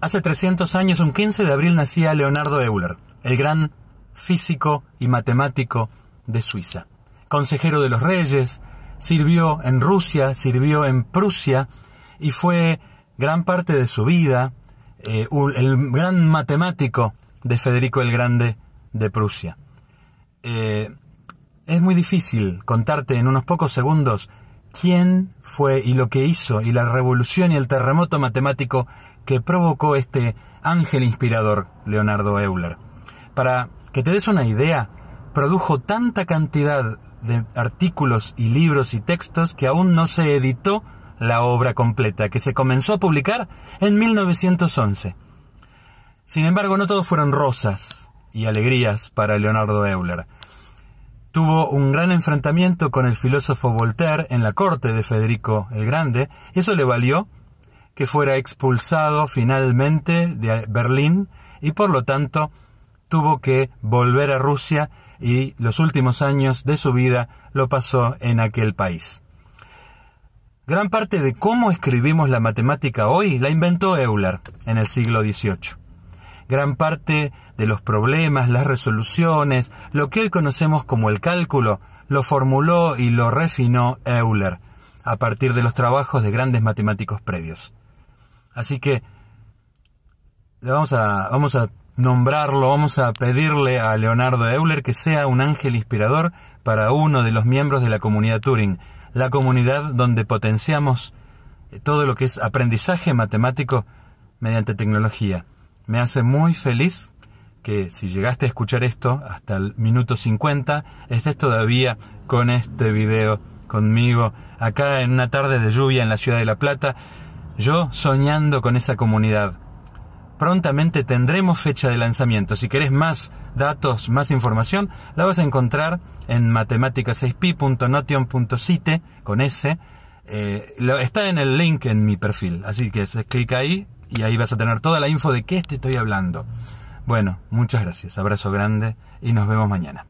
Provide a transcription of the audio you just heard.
Hace 300 años, un 15 de abril, nacía Leonardo Euler, el gran físico y matemático de Suiza. Consejero de los reyes, sirvió en Rusia, sirvió en Prusia y fue gran parte de su vida eh, el gran matemático de Federico el Grande de Prusia. Eh, es muy difícil contarte en unos pocos segundos quién fue y lo que hizo y la revolución y el terremoto matemático que provocó este ángel inspirador, Leonardo Euler. Para que te des una idea, produjo tanta cantidad de artículos y libros y textos que aún no se editó la obra completa, que se comenzó a publicar en 1911. Sin embargo, no todos fueron rosas y alegrías para Leonardo Euler. Tuvo un gran enfrentamiento con el filósofo Voltaire en la corte de Federico el Grande, y eso le valió que fuera expulsado finalmente de Berlín y por lo tanto tuvo que volver a Rusia y los últimos años de su vida lo pasó en aquel país. Gran parte de cómo escribimos la matemática hoy la inventó Euler en el siglo XVIII. Gran parte de los problemas, las resoluciones, lo que hoy conocemos como el cálculo, lo formuló y lo refinó Euler a partir de los trabajos de grandes matemáticos previos. Así que vamos a, vamos a nombrarlo, vamos a pedirle a Leonardo Euler que sea un ángel inspirador para uno de los miembros de la comunidad Turing, la comunidad donde potenciamos eh, todo lo que es aprendizaje matemático mediante tecnología. Me hace muy feliz que si llegaste a escuchar esto hasta el minuto 50, estés todavía con este video conmigo acá en una tarde de lluvia en la ciudad de La Plata yo soñando con esa comunidad. Prontamente tendremos fecha de lanzamiento. Si querés más datos, más información, la vas a encontrar en matemáticas 6 con S. Eh, está en el link en mi perfil, así que se ahí y ahí vas a tener toda la info de qué te estoy hablando. Bueno, muchas gracias, abrazo grande y nos vemos mañana.